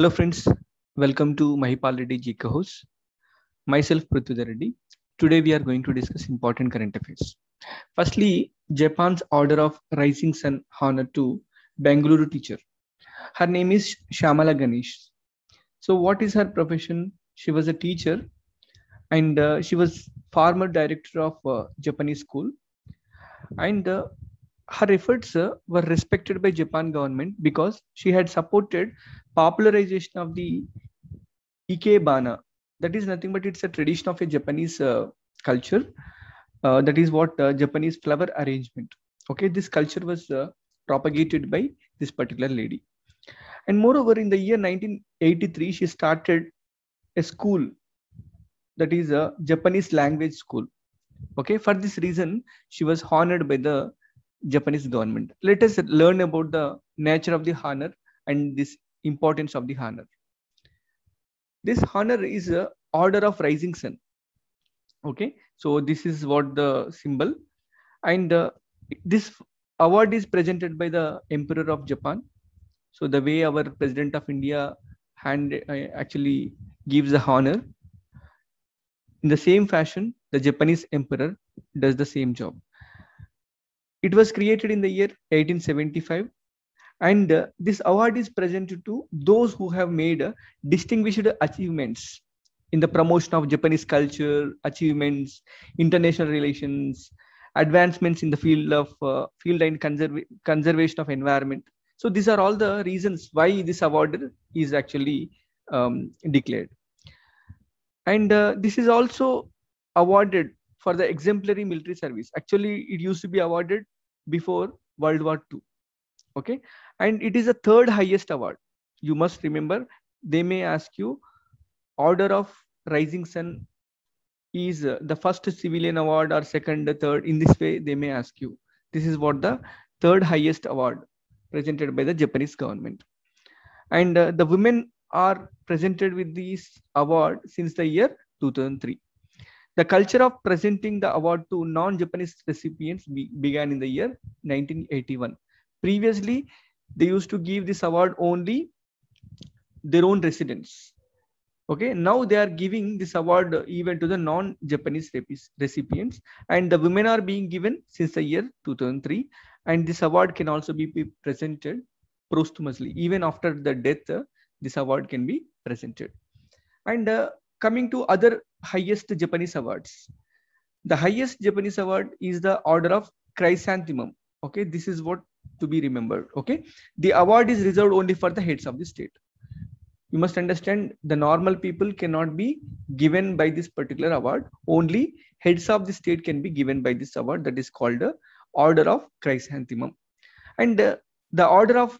Hello friends, welcome to Mahipal Reddy GK House. Myself Prithvidar Reddy. Today we are going to discuss important current affairs. Firstly, Japan's order of rising sun honor to Bengaluru teacher. Her name is Shamala Ganesh. So what is her profession? She was a teacher and uh, she was former director of uh, Japanese school and uh, her efforts uh, were respected by Japan government because she had supported popularization of the ikebana. That is nothing but it's a tradition of a Japanese uh, culture. Uh, that is what uh, Japanese flower arrangement. Okay, this culture was uh, propagated by this particular lady. And moreover, in the year 1983, she started a school that is a Japanese language school. Okay, for this reason, she was honored by the Japanese government. Let us learn about the nature of the honor and this importance of the honor. This honor is a order of rising sun. Okay, so this is what the symbol, and uh, this award is presented by the Emperor of Japan. So the way our President of India hand uh, actually gives the honor, in the same fashion, the Japanese Emperor does the same job. It was created in the year 1875 and uh, this award is presented to those who have made uh, distinguished achievements in the promotion of Japanese culture, achievements, international relations, advancements in the field of uh, field and conservation of environment. So these are all the reasons why this award is actually um, declared. And uh, this is also awarded for the exemplary military service. Actually, it used to be awarded before World War II. Okay, and it is the third highest award. You must remember they may ask you Order of Rising Sun is uh, the first civilian award or second, third. In this way, they may ask you. This is what the third highest award presented by the Japanese government. And uh, the women are presented with this award since the year 2003. The culture of presenting the award to non-Japanese recipients be began in the year 1981. Previously, they used to give this award only their own residents. Okay, now they are giving this award even to the non-Japanese recipients and the women are being given since the year 2003 and this award can also be presented posthumously. Even after the death, this award can be presented. And uh, coming to other highest Japanese awards. The highest Japanese award is the Order of Chrysanthemum. Okay, this is what to be remembered. Okay, the award is reserved only for the heads of the state. You must understand the normal people cannot be given by this particular award. Only heads of the state can be given by this award that is called the Order of Chrysanthemum. And uh, the Order of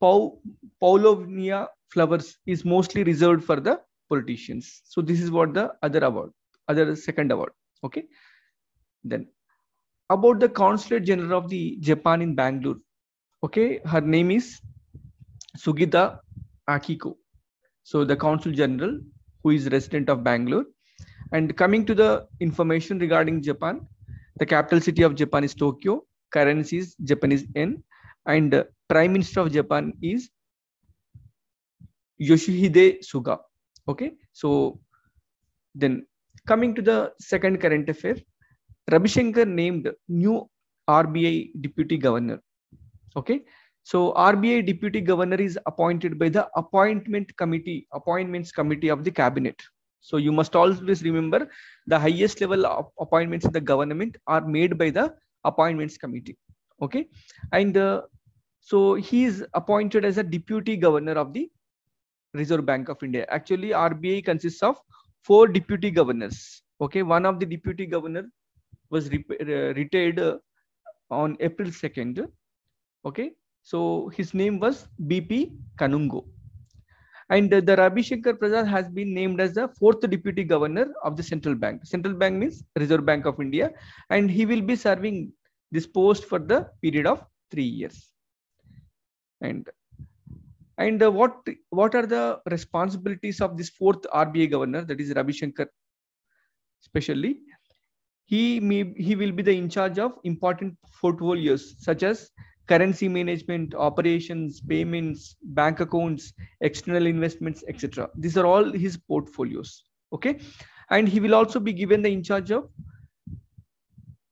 Paulownia Paulovnia flowers is mostly reserved for the politicians. So this is what the other award, other second award. Okay. Then about the Consulate General of the Japan in Bangalore. Okay, her name is Sugita Akiko. So the Consul General who is resident of Bangalore. And coming to the information regarding Japan, the capital city of Japan is Tokyo, currency is Japanese yen, and uh, Prime Minister of Japan is Yoshihide Suga. Okay, so then coming to the second current affair, Rabishankar named new RBI deputy governor. Okay, so RBI deputy governor is appointed by the appointment committee, appointments committee of the cabinet. So you must always remember the highest level of appointments in the government are made by the appointments committee. Okay, and uh, so he is appointed as a deputy governor of the Reserve Bank of India. Actually, RBI consists of four deputy governors. Okay, one of the deputy governor was re uh, retired uh, on April 2nd. Okay, so his name was BP Kanungo. And the Rabi Shankar Prasad has been named as the fourth deputy governor of the central bank. Central bank means Reserve Bank of India. And he will be serving this post for the period of three years. And and uh, what what are the responsibilities of this fourth RBI governor, that is Ravi Shankar, especially? He may he will be the in charge of important portfolios such as currency management, operations, payments, bank accounts, external investments, etc. These are all his portfolios. Okay, and he will also be given the in charge of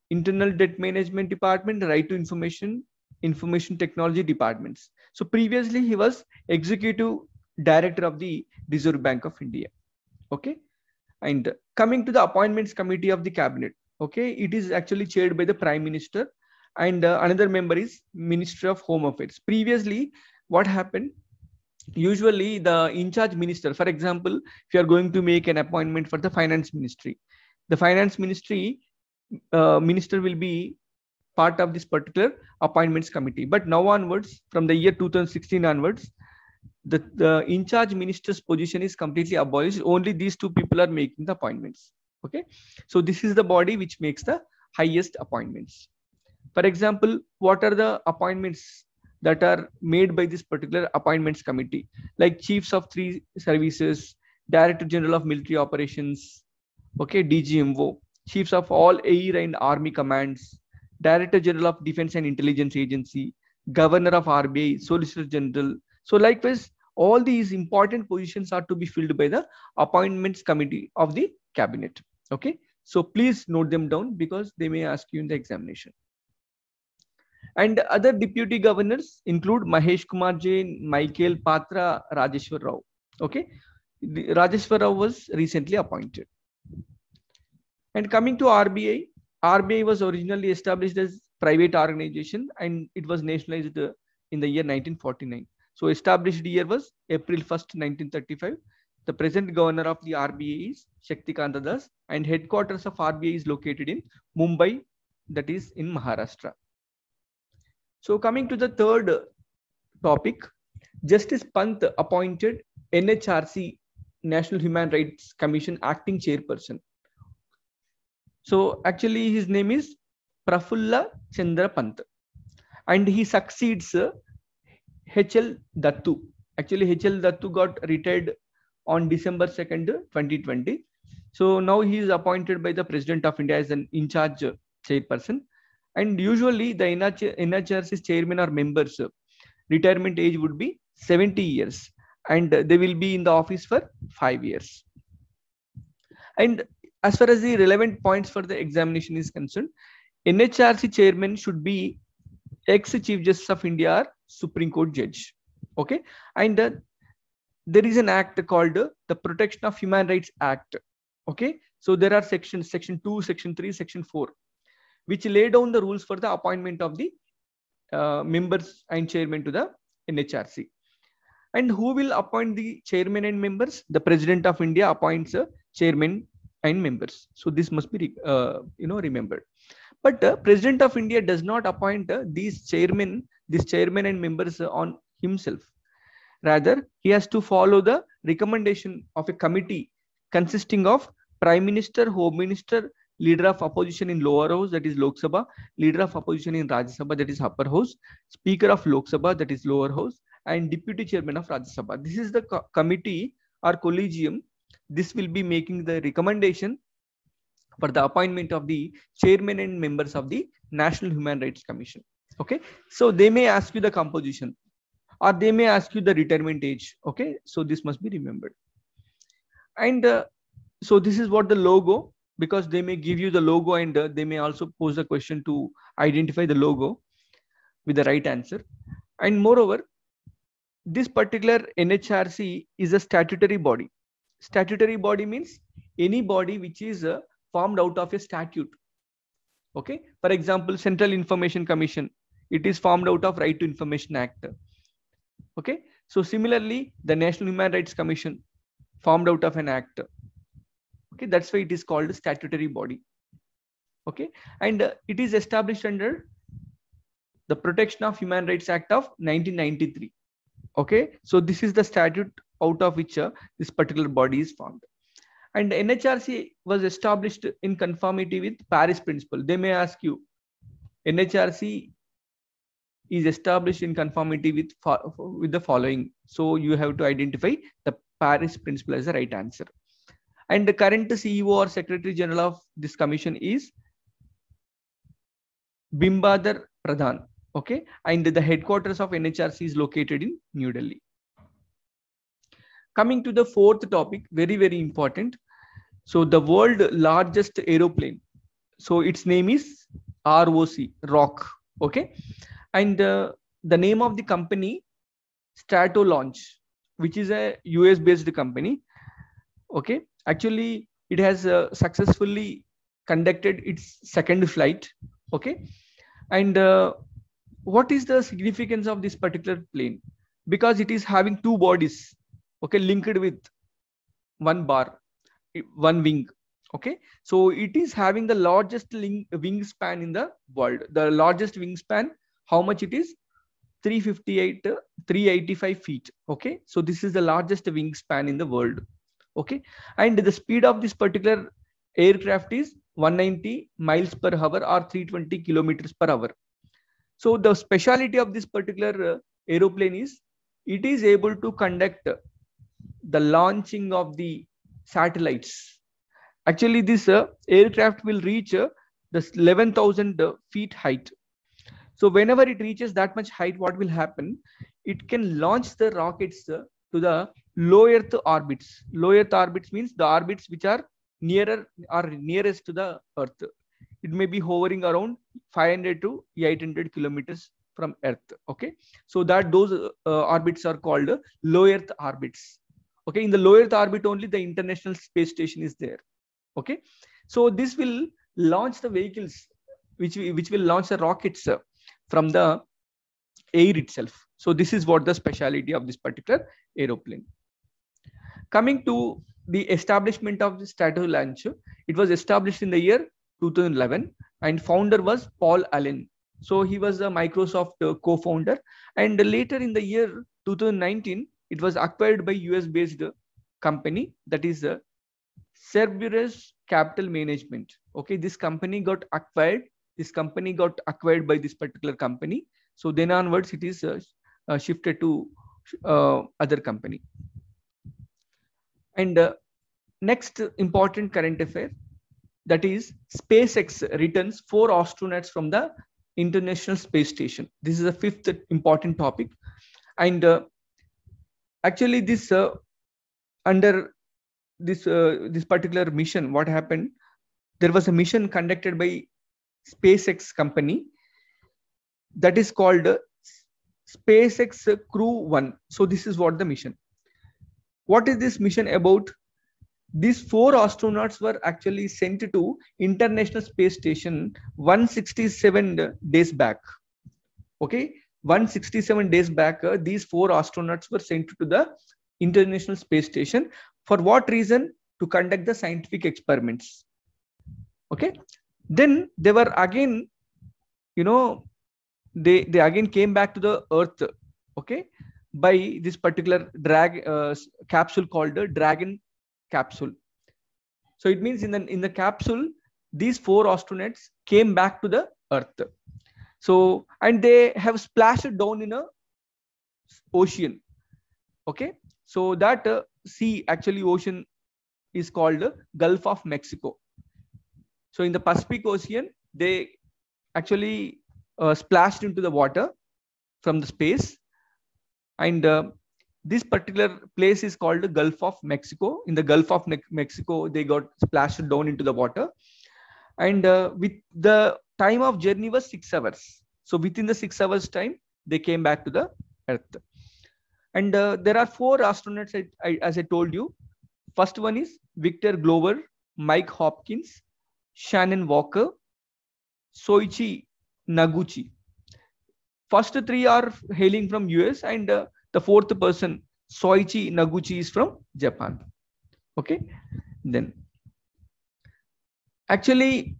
internal debt management department, right to information, information technology departments. So previously he was executive director of the Reserve Bank of India. Okay. And coming to the appointments committee of the cabinet. Okay. It is actually chaired by the prime minister and uh, another member is Ministry of Home Affairs. Previously, what happened? Usually the in charge minister, for example, if you are going to make an appointment for the finance ministry, the finance ministry uh, minister will be part of this particular appointments committee. But now onwards, from the year 2016 onwards, the, the in charge minister's position is completely abolished. Only these two people are making the appointments. Okay. So this is the body which makes the highest appointments. For example, what are the appointments that are made by this particular appointments committee? Like chiefs of three services, director general of military operations, okay, DGMO, chiefs of all air and army commands, Director General of Defense and Intelligence Agency, Governor of RBI, Solicitor General. So likewise, all these important positions are to be filled by the appointments committee of the cabinet. Okay. So please note them down because they may ask you in the examination. And other deputy governors include Mahesh Kumar Jain, Michael Patra, Rajeshwar Rao. Okay. Rajeshwar Rao was recently appointed. And coming to RBI, RBI was originally established as private organization and it was nationalized uh, in the year 1949. So established year was April 1st, 1935. The present governor of the RBI is Shaktikanta Das and headquarters of RBI is located in Mumbai, that is in Maharashtra. So coming to the third topic, Justice Pant appointed NHRC National Human Rights Commission acting chairperson so actually his name is Prafulla Chandra Pant and he succeeds H.L. Uh, Dattu. Actually H.L. Dattu got retired on December 2nd, 2020. So now he is appointed by the President of India as an in charge chairperson. And usually the NHRC chairman or members retirement age would be 70 years and they will be in the office for 5 years. And as far as the relevant points for the examination is concerned, NHRC chairman should be ex-chief justice of India or Supreme Court judge. Okay, and uh, there is an act called uh, the Protection of Human Rights Act. Okay, so there are sections, section two, section three, section four, which lay down the rules for the appointment of the uh, members and chairman to the NHRC. And who will appoint the chairman and members? The president of India appoints a chairman and members. So this must be uh, you know remembered. But the uh, President of India does not appoint uh, these chairman, these chairman and members on himself. Rather, he has to follow the recommendation of a committee consisting of Prime Minister, Home Minister, leader of opposition in lower house that is lok sabha leader of opposition in rajya sabha that is upper house speaker of lok sabha that is lower house and deputy chairman of rajya sabha this is the co committee or collegium this will be making the recommendation for the appointment of the chairman and members of the National Human Rights Commission. Okay, so they may ask you the composition or they may ask you the retirement age. Okay, so this must be remembered. And uh, so this is what the logo because they may give you the logo and uh, they may also pose a question to identify the logo with the right answer. And moreover, this particular NHRC is a statutory body statutory body means any body which is uh, formed out of a statute okay for example central information commission it is formed out of right to information act okay so similarly the national human rights commission formed out of an act okay that's why it is called statutory body okay and uh, it is established under the protection of human rights act of 1993 okay so this is the statute out of which uh, this particular body is formed and nhrc was established in conformity with paris principle they may ask you nhrc is established in conformity with with the following so you have to identify the paris principle as the right answer and the current ceo or secretary general of this commission is bimbadar pradhan Okay, and the headquarters of NHRC is located in New Delhi. Coming to the fourth topic, very, very important. So the world largest aeroplane. So its name is ROC, Rock. Okay. And uh, the name of the company, Strato Launch, which is a US based company. Okay. Actually, it has uh, successfully conducted its second flight. Okay. And uh, what is the significance of this particular plane? Because it is having two bodies, okay, linked with one bar, one wing. Okay, so it is having the largest wingspan in the world. The largest wingspan, how much it is? 358, 385 feet. Okay, so this is the largest wingspan in the world. Okay, and the speed of this particular aircraft is 190 miles per hour or 320 kilometers per hour so the speciality of this particular uh, aeroplane is it is able to conduct the launching of the satellites. Actually, this uh, aircraft will reach uh, the 11,000 feet height. So whenever it reaches that much height, what will happen? It can launch the rockets to the low Earth orbits. Low Earth orbits means the orbits which are nearer or nearest to the Earth it may be hovering around 500 to 800 kilometers from earth okay so that those uh, orbits are called low earth orbits okay in the low earth orbit only the international space station is there okay so this will launch the vehicles which which will launch the rockets uh, from the air itself so this is what the speciality of this particular aeroplane coming to the establishment of the strato launch it was established in the year 2011 and founder was Paul Allen. So he was a Microsoft uh, co-founder. And later in the year 2019, it was acquired by US-based company that is uh, Cerberus Capital Management. Okay, this company got acquired. This company got acquired by this particular company. So then onwards, it is uh, uh, shifted to uh, other company. And uh, next important current affair that is SpaceX returns four astronauts from the International Space Station. This is the fifth important topic. And uh, actually this uh, under this uh, this particular mission, what happened? There was a mission conducted by SpaceX company that is called uh, SpaceX Crew 1. So this is what the mission. What is this mission about? these four astronauts were actually sent to international space station 167 days back okay 167 days back uh, these four astronauts were sent to the international space station for what reason to conduct the scientific experiments okay then they were again you know they they again came back to the earth okay by this particular drag uh, capsule called the uh, dragon capsule. So it means in the in the capsule, these four astronauts came back to the Earth. So and they have splashed down in a ocean. Okay, so that uh, sea actually ocean is called the Gulf of Mexico. So in the Pacific Ocean, they actually uh, splashed into the water from the space, and uh, this particular place is called the Gulf of Mexico. In the Gulf of ne Mexico, they got splashed down into the water. And uh, with the time of journey was six hours. So within the six hours time, they came back to the earth. And uh, there are four astronauts, I, I, as I told you. First one is Victor Glover, Mike Hopkins, Shannon Walker, Soichi Naguchi. First three are hailing from US and uh, the fourth person, Soichi Naguchi, is from Japan. Okay, then actually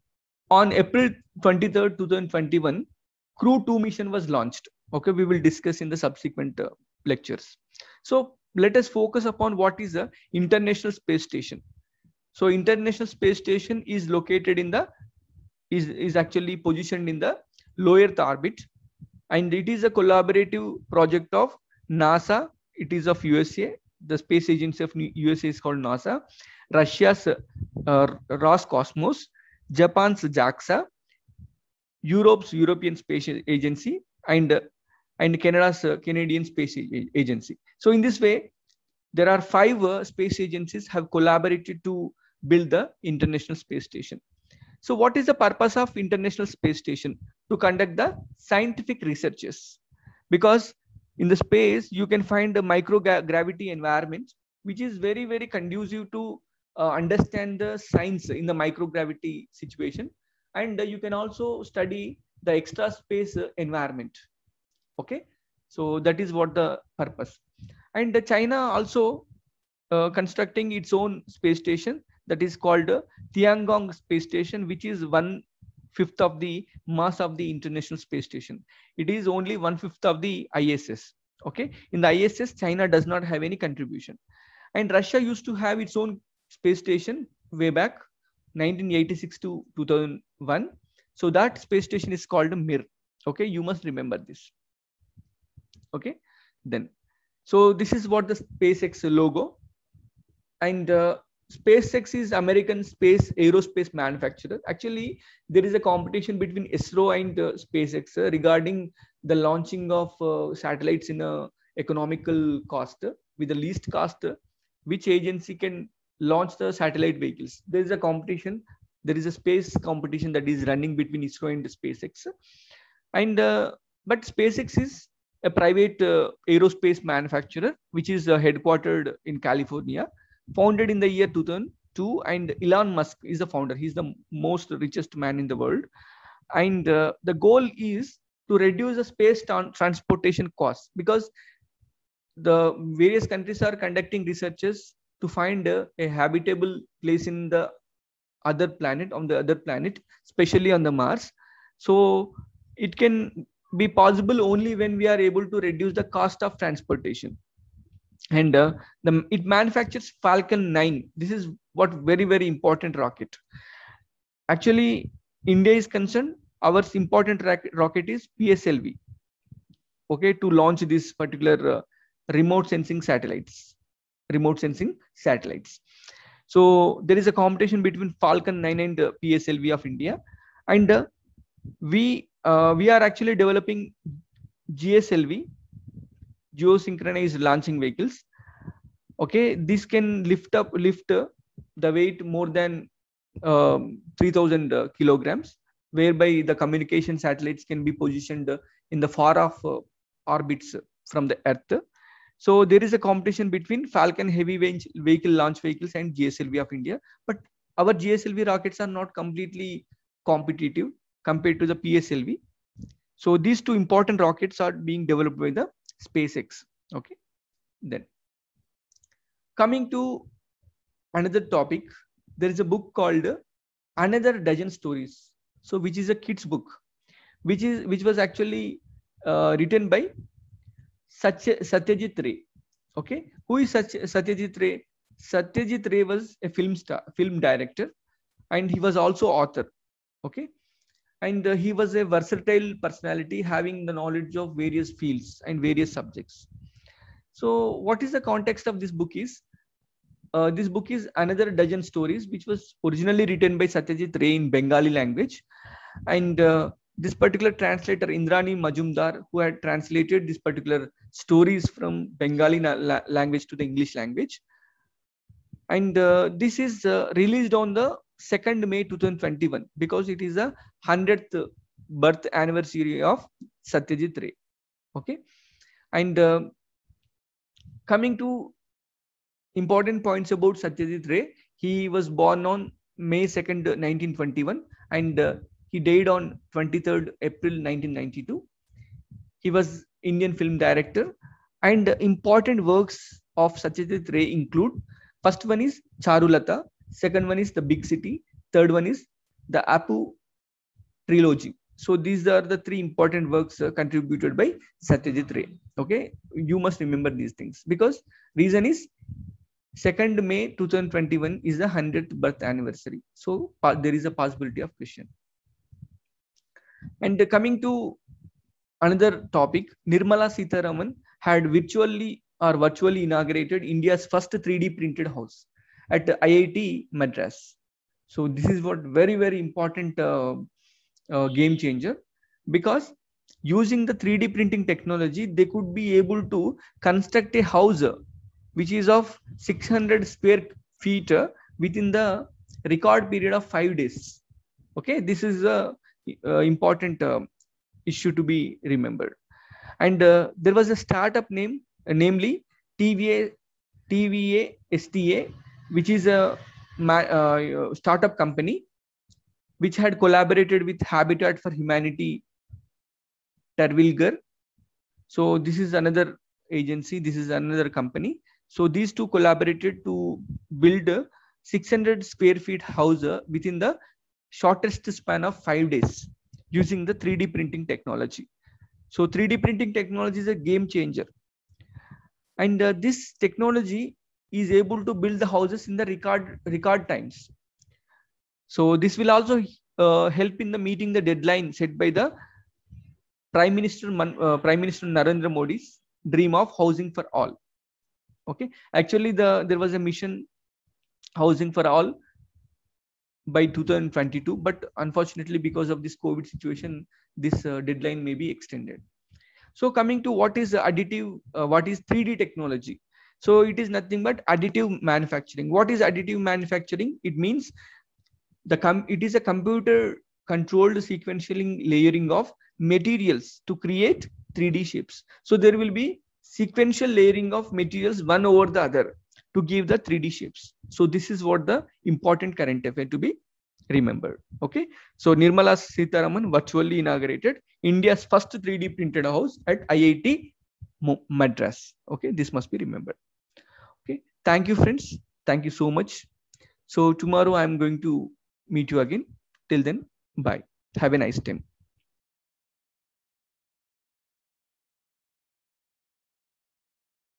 on April 23rd, 2021, Crew 2 mission was launched. Okay, we will discuss in the subsequent uh, lectures. So let us focus upon what is the International Space Station. So International Space Station is located in the is, is actually positioned in the low Earth orbit and it is a collaborative project of NASA, it is of USA. The space agency of USA is called NASA. Russia's uh, Roscosmos, Japan's JAXA, Europe's European Space Agency, and uh, and Canada's uh, Canadian Space Agency. So in this way, there are five uh, space agencies have collaborated to build the International Space Station. So what is the purpose of International Space Station? To conduct the scientific researches because in the space you can find the microgravity environment which is very very conducive to uh, understand the science in the microgravity situation and uh, you can also study the extra space uh, environment okay so that is what the purpose and uh, china also uh, constructing its own space station that is called tiangong space station which is one fifth of the mass of the International Space Station. It is only one fifth of the ISS. Okay, in the ISS, China does not have any contribution, and Russia used to have its own space station way back 1986 to 2001. So that space station is called Mir. Okay, you must remember this. Okay, then so this is what the SpaceX logo, and uh, SpaceX is American space aerospace manufacturer. Actually, there is a competition between ISRO and uh, SpaceX uh, regarding the launching of uh, satellites in a economical cost uh, with the least cost. Uh, which agency can launch the satellite vehicles? There is a competition. There is a space competition that is running between ISRO and SpaceX, and uh, but SpaceX is a private aerospace manufacturer which is headquartered in California founded in the year 2002 and Elon Musk is the founder. He's the most richest man in the world. And uh, the goal is to reduce the space transportation costs because the various countries are conducting researches to find a, a habitable place in the other planet on the other planet especially on the mars so it can be possible only when we are able to reduce the cost of transportation and uh, the, it manufactures falcon 9 this is what very very important rocket actually india is concerned our important rocket is pslv okay to launch this particular uh, remote sensing satellites remote sensing satellites so there is a competition between falcon 9 and uh, pslv of india and uh, we uh, we are actually developing gslv geosynchronized launching vehicles okay this can lift up lift the weight more than um, 3000 uh, kilograms whereby the communication satellites can be positioned in the far off uh, orbits from the earth so there is a competition between falcon heavy vehicle launch vehicles and gslv of india but our gslv rockets are not completely competitive compared to the pslv so these two important rockets are being developed by the SpaceX. Okay, then coming to another topic, there is a book called Another Dozen Stories. So, which is a kids book, which is which was actually uh, written by Satya, Satyajit Ray. Okay, who is Satya, Satyajit Ray? Satyajit Ray was a film star, film director, and he was also author. Okay, and uh, he was a versatile personality having the knowledge of various fields and various subjects so what is the context of this book is uh, this book is another dozen stories which was originally written by satyajit ray in bengali language and uh, this particular translator indrani majumdar who had translated this particular stories from bengali language to the english language and uh, this is uh, released on the 2nd May 2021 because it is a 100th birth anniversary of Satyajit Ray. Okay. And uh, coming to important points about Satyajit Ray, he was born on May 2nd, 1921 and uh, he died on 23rd April 1992. He was Indian film director and important works of Satyajit Ray include first one is Charulata Second one is the Big City. Third one is the Apu trilogy. So these are the three important works uh, contributed by Satyajit Ray. Okay, you must remember these things because reason is 2nd May 2021 is the 100th birth anniversary. So there is a possibility of question. And uh, coming to another topic, Nirmala Sitharaman had virtually or virtually inaugurated India's first 3D printed house at IIT Madras. So this is what very, very important uh, uh, game changer because using the 3D printing technology, they could be able to construct a house uh, which is of 600 square feet uh, within the record period of five days. Okay, this is a, a uh, important uh, issue to be remembered. And uh, there was a startup name, uh, namely TVA, TVA STA, which is a uh, startup company which had collaborated with Habitat for Humanity Terwilger. So this is another agency, this is another company. So these two collaborated to build a 600 square feet house uh, within the shortest span of five days using the 3D printing technology. So 3D printing technology is a game changer. And uh, this technology is able to build the houses in the record record times. So this will also uh, help in the meeting the deadline set by the Prime Minister Man, uh, Prime Minister Narendra Modi's dream of housing for all. Okay, actually the there was a mission housing for all by 2022 but unfortunately because of this covid situation this uh, deadline may be extended so coming to what is additive uh, what is 3d technology so it is nothing but additive manufacturing. What is additive manufacturing? It means the com it is a computer controlled sequential layering of materials to create 3D shapes. So there will be sequential layering of materials one over the other to give the 3D shapes. So this is what the important current affair to be remembered. Okay. So Nirmala Sitaraman virtually inaugurated India's first 3D printed house at IIT Madras. Okay. This must be remembered. Thank you, friends. Thank you so much. So tomorrow I'm going to meet you again. Till then, bye. Have a nice time.